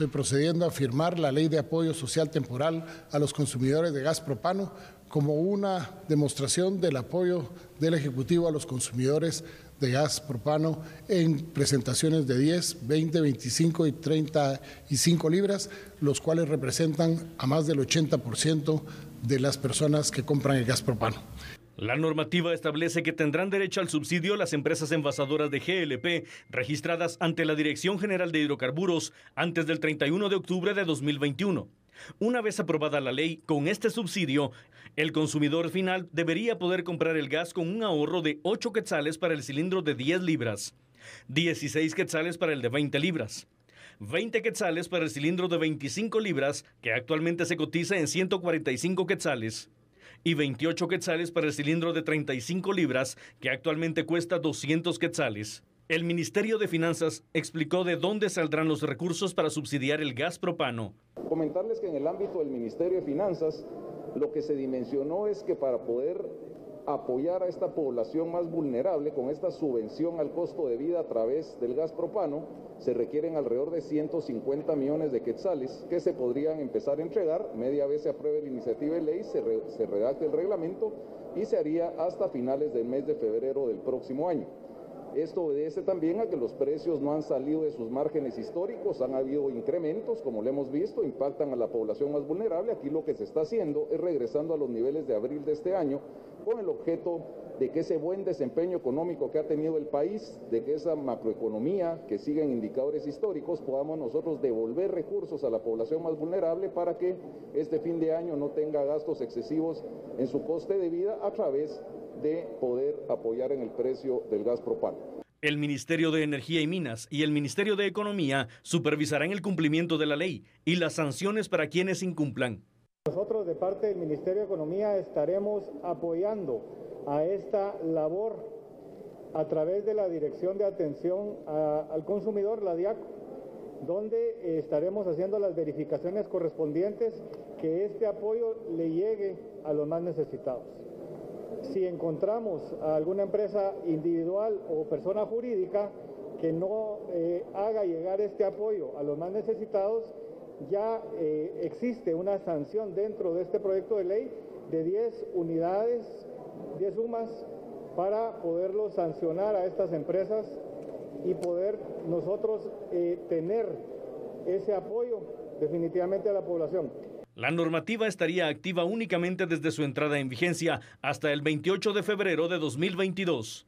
Estoy procediendo a firmar la Ley de Apoyo Social Temporal a los consumidores de gas propano como una demostración del apoyo del Ejecutivo a los consumidores de gas propano en presentaciones de 10, 20, 25 y 35 libras, los cuales representan a más del 80% de las personas que compran el gas propano. La normativa establece que tendrán derecho al subsidio las empresas envasadoras de GLP registradas ante la Dirección General de Hidrocarburos antes del 31 de octubre de 2021. Una vez aprobada la ley, con este subsidio, el consumidor final debería poder comprar el gas con un ahorro de 8 quetzales para el cilindro de 10 libras, 16 quetzales para el de 20 libras. 20 quetzales para el cilindro de 25 libras, que actualmente se cotiza en 145 quetzales, y 28 quetzales para el cilindro de 35 libras, que actualmente cuesta 200 quetzales. El Ministerio de Finanzas explicó de dónde saldrán los recursos para subsidiar el gas propano. Comentarles que en el ámbito del Ministerio de Finanzas, lo que se dimensionó es que para poder apoyar a esta población más vulnerable con esta subvención al costo de vida a través del gas propano, se requieren alrededor de 150 millones de quetzales que se podrían empezar a entregar media vez se apruebe la iniciativa de ley, se, redacte el reglamento y se haría hasta finales del mes de febrero del próximo año. Esto obedece también a que los precios no han salido de sus márgenes históricos, han habido incrementos, como lo hemos visto, impactan a la población más vulnerable. Aquí lo que se está haciendo es regresando a los niveles de abril de este año con el objeto de que ese buen desempeño económico que ha tenido el país, de que esa macroeconomía que siguen indicadores históricos, podamos nosotros devolver recursos a la población más vulnerable para que este fin de año no tenga gastos excesivos en su coste de vida a través de de poder apoyar en el precio del gas propano. El Ministerio de Energía y Minas y el Ministerio de Economía supervisarán el cumplimiento de la ley y las sanciones para quienes incumplan. Nosotros de parte del Ministerio de Economía estaremos apoyando a esta labor a través de la Dirección de Atención al Consumidor, la DIACO, donde estaremos haciendo las verificaciones correspondientes que este apoyo le llegue a los más necesitados si encontramos a alguna empresa individual o persona jurídica que no eh, haga llegar este apoyo a los más necesitados, ya eh, existe una sanción dentro de este proyecto de ley de 10 unidades, 10 sumas, para poderlo sancionar a estas empresas y poder nosotros eh, tener ese apoyo definitivamente a la población. La normativa estaría activa únicamente desde su entrada en vigencia hasta el 28 de febrero de 2022.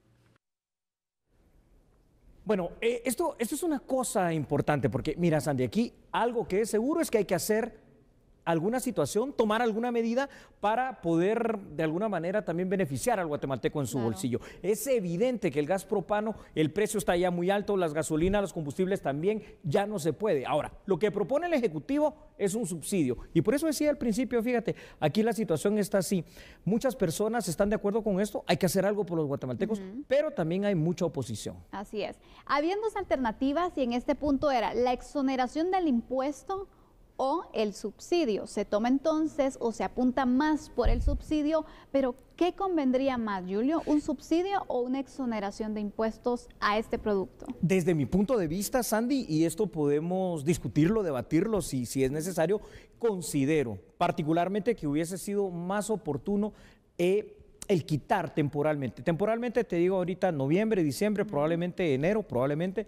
Bueno, eh, esto, esto es una cosa importante porque, mira, Sandy, aquí algo que es seguro es que hay que hacer alguna situación, tomar alguna medida para poder de alguna manera también beneficiar al guatemalteco en su bolsillo. Es evidente que el gas propano, el precio está ya muy alto, las gasolinas, los combustibles también, ya no se puede. Ahora, lo que propone el Ejecutivo es un subsidio. Y por eso decía al principio, fíjate, aquí la situación está así. Muchas personas están de acuerdo con esto, hay que hacer algo por los guatemaltecos, pero también hay mucha oposición. Así es. Habiendo dos alternativas y en este punto era la exoneración del impuesto o el subsidio. Se toma entonces o se apunta más por el subsidio, pero ¿qué convendría más, Julio? ¿Un subsidio o una exoneración de impuestos a este producto? Desde mi punto de vista, Sandy, y esto podemos discutirlo, debatirlo si, si es necesario, considero particularmente que hubiese sido más oportuno. Eh, el quitar temporalmente. Temporalmente te digo ahorita noviembre, diciembre, probablemente enero, probablemente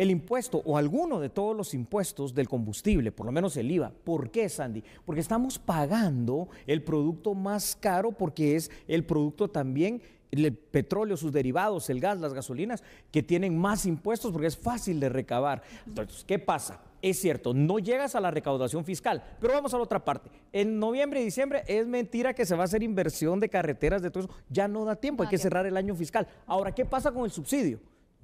el impuesto o alguno de todos los impuestos del combustible, por lo menos el IVA. ¿Por qué, Sandy? Porque estamos pagando el producto más caro porque es el producto también el petróleo, sus derivados, el gas, las gasolinas, que tienen más impuestos porque es fácil de recabar. Entonces, ¿qué pasa? Es cierto, no llegas a la recaudación fiscal, pero vamos a la otra parte. En noviembre y diciembre es mentira que se va a hacer inversión de carreteras, de todo eso. Ya no da tiempo, hay que cerrar el año fiscal. Ahora, ¿qué pasa con el subsidio?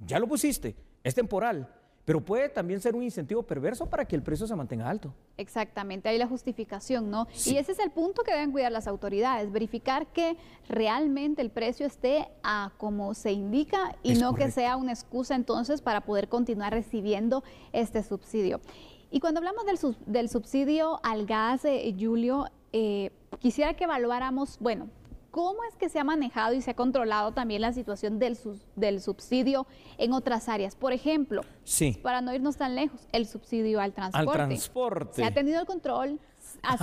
Ya lo pusiste es temporal, pero puede también ser un incentivo perverso para que el precio se mantenga alto. Exactamente, hay la justificación, ¿no? Y ese es el punto que deben cuidar las autoridades, verificar que realmente el precio esté a como se indica y no que sea una excusa entonces para poder continuar recibiendo este subsidio. Y cuando hablamos del, subsidio al gas, eh, Julio, eh, quisiera que evaluáramos, bueno, ¿Cómo es que se ha manejado y se ha controlado también la situación del, del subsidio en otras áreas? Por ejemplo, para no irnos tan lejos, el subsidio Al transporte. ¿Se ha tenido el control?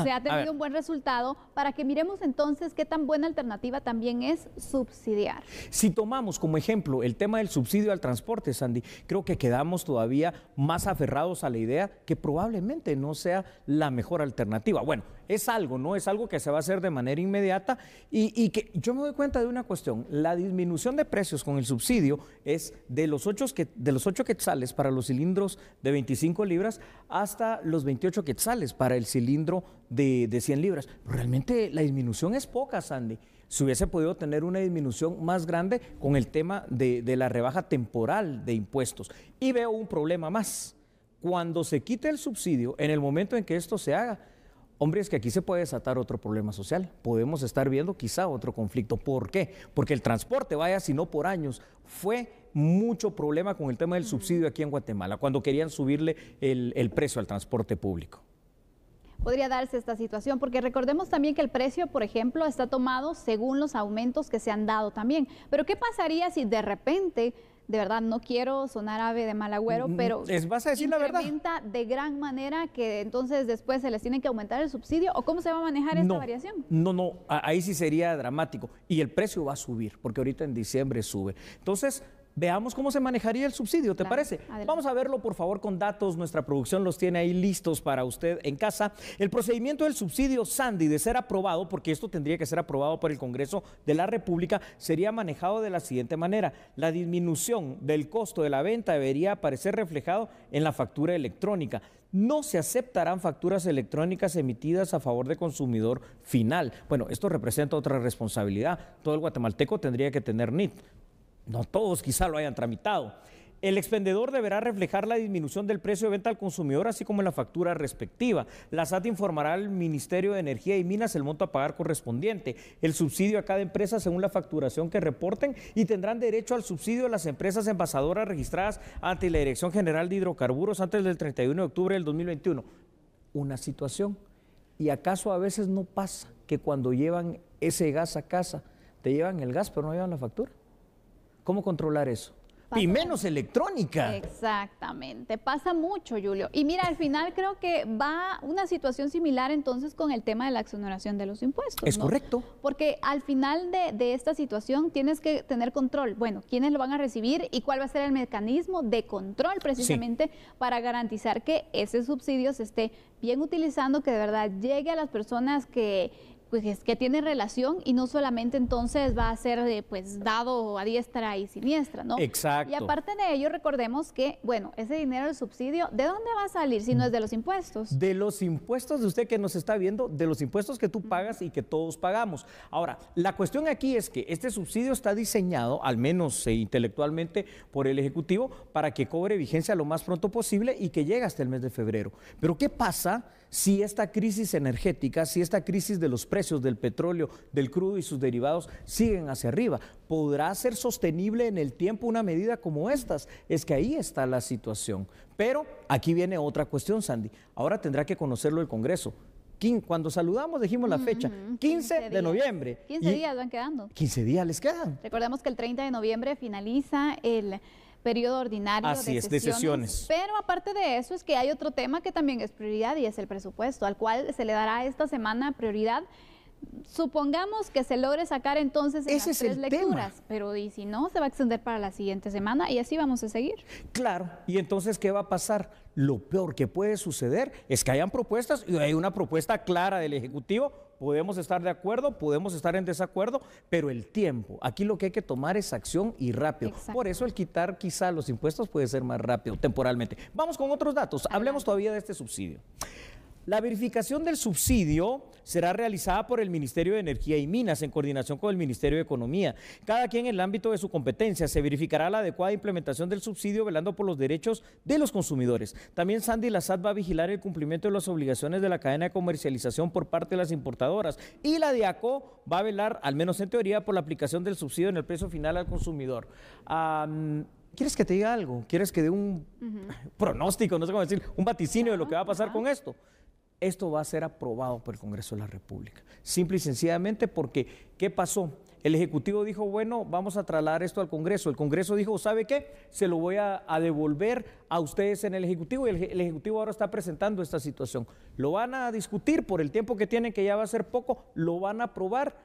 se ha tenido un buen resultado para que miremos entonces qué tan buena alternativa también es subsidiar. Si tomamos como ejemplo el tema del subsidio al transporte, Sandy, creo que quedamos todavía más aferrados a la idea que probablemente no sea la mejor alternativa. Bueno, es algo, ¿no? Es algo que se va a hacer de manera inmediata y, que yo me doy cuenta de una cuestión, la disminución de precios con el subsidio es de los ocho que, de los 8 quetzales para los cilindros de 25 libras hasta los 28 quetzales para el cilindro de, 100 libras. Realmente la disminución es poca, Sandy. Se hubiese podido tener una disminución más grande con el tema de, la rebaja temporal de impuestos. Y veo un problema más. Cuando se quite el subsidio, en el momento en que esto se haga, Hombre, es que aquí se puede desatar otro problema social. Podemos estar viendo quizá otro conflicto. ¿Por qué? Porque el transporte, vaya, si no por años, fue mucho problema con el tema del subsidio aquí en Guatemala, cuando querían subirle el precio al transporte público podría darse esta situación, porque recordemos también que el precio, por ejemplo, está tomado según los aumentos que se han dado también. Pero ¿qué pasaría si de repente de verdad no quiero sonar ave de mal agüero, pero es vas a decir la verdad. de gran manera que entonces después se les tiene que aumentar el subsidio o cómo se va a manejar esta variación? No, no, ahí sí sería dramático y el precio va a subir porque ahorita en diciembre sube. Entonces, veamos cómo se manejaría el subsidio, ¿te parece? Vamos a verlo, por favor, con datos. Nuestra producción los tiene ahí listos para usted en casa. El procedimiento del subsidio Sandy, de ser aprobado, porque esto tendría que ser aprobado por el Congreso de la República, sería manejado de la siguiente manera. La disminución del costo de la venta debería aparecer reflejado en la factura electrónica. No se aceptarán facturas electrónicas emitidas a favor de consumidor final. Bueno, esto representa otra responsabilidad. Todo el guatemalteco tendría que tener NIT no todos quizá lo hayan tramitado. El expendedor deberá reflejar la disminución del precio de venta al consumidor, así como en la factura respectiva. La SAT informará al Ministerio de Energía y Minas el monto a pagar correspondiente, el subsidio a cada empresa según la facturación que reporten y tendrán derecho al subsidio las empresas envasadoras registradas ante la Dirección General de Hidrocarburos antes del 31 de octubre del 2021. Una situación. ¿Y acaso a veces no pasa que cuando llevan ese gas a casa, te llevan el gas pero no llevan la factura? ¿Cómo controlar eso? y menos electrónica. Exactamente, pasa mucho, Julio. Y mira, al final creo que va una situación similar entonces con el tema de la exoneración de los impuestos. Es correcto. Porque al final de, esta situación tienes que tener control. Bueno, ¿quiénes lo van a recibir y cuál va a ser el mecanismo de control precisamente para garantizar que ese subsidio se esté bien utilizando, que de verdad llegue a las personas que pues, que tiene relación y no solamente entonces va a ser eh, pues dado a diestra y siniestra, ¿no? Exacto. Y aparte de ello, recordemos que, bueno, ese dinero del subsidio, ¿de dónde va a salir si no es de los impuestos? De los impuestos de usted que nos está viendo, de los impuestos que tú pagas y que todos pagamos. Ahora, la cuestión aquí es que este subsidio está diseñado, al menos eh, intelectualmente, por el Ejecutivo para que cobre vigencia lo más pronto posible y que llegue hasta el mes de febrero. Pero ¿qué pasa? si esta crisis energética, si esta crisis de los precios del petróleo, del crudo y sus derivados siguen hacia arriba, ¿podrá ser sostenible en el tiempo una medida como estas? Es que ahí está la situación. Pero aquí viene otra cuestión, Sandy. Ahora tendrá que conocerlo el Congreso cuando saludamos dijimos la fecha, 15, de noviembre. 15 días van quedando. 15 días les quedan. Recordemos que el 30 de noviembre finaliza el periodo ordinario de, es, Pero aparte de eso es que hay otro tema que también es prioridad y es el presupuesto, al cual se le dará esta semana prioridad supongamos que se logre sacar entonces en tres lecturas, pero si no, se va a extender para la siguiente semana y así vamos a seguir. Claro, y entonces, ¿qué va a pasar? lo peor que puede suceder es que hayan propuestas y hay una propuesta clara del Ejecutivo. Podemos estar de acuerdo, podemos estar en desacuerdo, pero el tiempo, aquí lo que hay que tomar es acción y rápido. Por eso el quitar quizá los impuestos puede ser más rápido temporalmente. Vamos con otros datos, hablemos todavía de este subsidio. La verificación del subsidio será realizada por el Ministerio de Energía y Minas en coordinación con el Ministerio de Economía. Cada quien en el ámbito de su competencia se verificará la adecuada implementación del subsidio velando por los derechos de los consumidores. También Sandy Lazat va a vigilar el cumplimiento de las obligaciones de la cadena de comercialización por parte de las importadoras y la DIACO va a velar, al menos en teoría, por la aplicación del subsidio en el precio final al consumidor. ¿Quieres que te diga algo? ¿Quieres que dé un pronóstico, no sé cómo decir, un vaticinio de lo que va a pasar con esto? esto va a ser aprobado por el Congreso de la República. Simple y sencillamente porque, ¿qué pasó? El Ejecutivo dijo, bueno, vamos a trasladar esto al Congreso. El Congreso dijo, ¿sabe qué? Se lo voy a, devolver a ustedes en el Ejecutivo y el, Ejecutivo ahora está presentando esta situación. Lo van a discutir por el tiempo que tienen, que ya va a ser poco, lo van a aprobar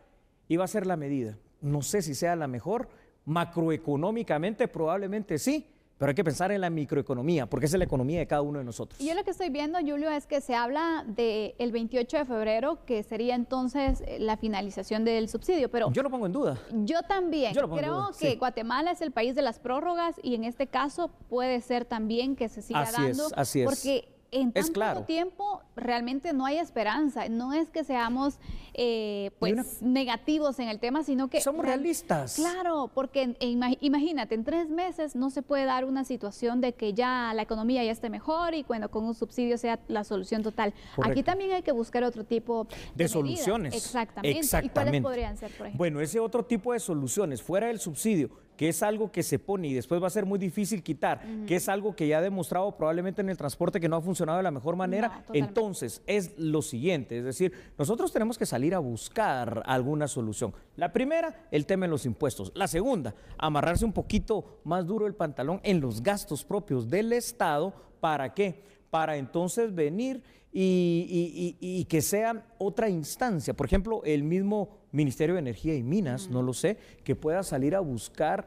y va a ser la medida. No sé si sea la mejor, macroeconómicamente probablemente sí, pero hay que pensar en la microeconomía, porque es la economía de cada uno de nosotros. Yo lo que estoy viendo, Julio, es que se habla del 28 de febrero, que sería entonces eh, la finalización del subsidio. Pero yo lo pongo en duda. Yo también. Creo que Guatemala es el país de las prórrogas y en este caso puede ser también que se siga así Es, así es. Porque en tanto tiempo realmente no hay esperanza. No es que seamos eh, pues negativos en el tema, sino que... Somos realistas. Claro, porque e imagínate, en tres meses no se puede dar una situación de que ya la economía ya esté mejor y cuando con un subsidio sea la solución total. Aquí también hay que buscar otro tipo de, soluciones. Exactamente. Exactamente. ¿Y cuáles podrían ser, por ejemplo? Bueno, ese otro tipo de soluciones, fuera del subsidio, que es algo que se pone y después va a ser muy difícil quitar, que es algo que ya ha demostrado probablemente en el transporte que no ha funcionado de la mejor manera, entonces es lo siguiente, es decir, nosotros tenemos que salir a buscar alguna solución. La primera, el tema de los impuestos. La segunda, amarrarse un poquito más duro el pantalón en los gastos propios del Estado. ¿Para que para entonces venir y, que sea otra instancia, por ejemplo, el mismo Ministerio de Energía y Minas, no lo sé, que pueda salir a buscar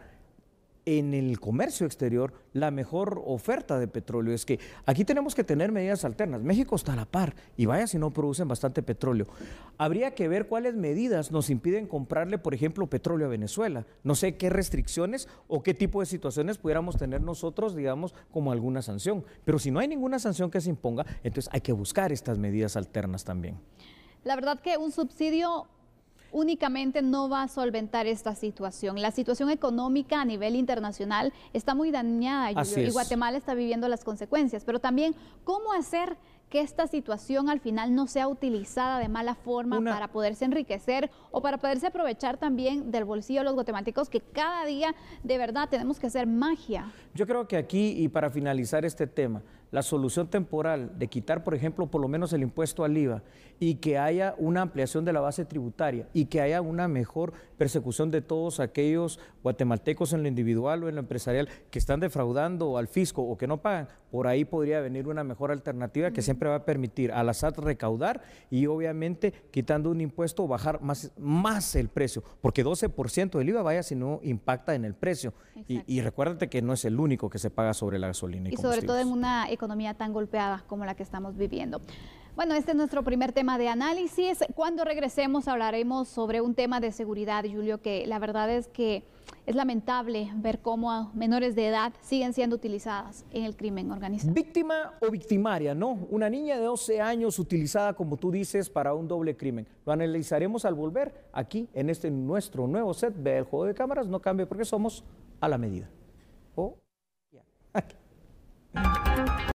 en el comercio exterior la mejor oferta de petróleo. Es que aquí tenemos que tener medidas alternas. México está a la par y vaya si no producen bastante petróleo. Habría que ver cuáles medidas nos impiden comprarle, por ejemplo, petróleo a Venezuela. No sé qué restricciones o qué tipo de situaciones pudiéramos tener nosotros, digamos, como alguna sanción. Pero si no hay ninguna sanción que se imponga, entonces hay que buscar estas medidas alternas también. La verdad que un subsidio únicamente no va a solventar esta situación. La situación económica a nivel internacional está muy dañada y Guatemala está viviendo las consecuencias, pero también cómo hacer que esta situación al final no sea utilizada de mala forma para poderse enriquecer o para poderse aprovechar también del bolsillo de los guatemaltecos, que cada día de verdad tenemos que hacer magia. Yo creo que aquí, y para finalizar este tema, la solución temporal de quitar, por ejemplo, por lo menos el impuesto al IVA y que haya una ampliación de la base tributaria y que haya una mejor persecución de todos aquellos guatemaltecos en lo individual o en lo empresarial que están defraudando al fisco o que no pagan, por ahí podría venir una mejor alternativa que siempre va a permitir a la SAT recaudar y obviamente quitando un impuesto bajar más, más el precio, porque 12% del IVA vaya si no impacta en el precio. Y, recuérdate que no es el único que se paga sobre la gasolina. Y, y sobre todo en una economía tan golpeada como la que estamos viviendo. Bueno, este es nuestro primer tema de análisis. Cuando regresemos hablaremos sobre un tema de seguridad, Julio, que la verdad es que es lamentable ver cómo menores de edad siguen siendo utilizadas en el crimen organizado. Víctima o victimaria, ¿no? Una niña de 12 años utilizada, como tú dices, para un doble crimen. Lo analizaremos al volver aquí en este nuestro nuevo set del juego de cámaras. No cambie porque somos a la medida.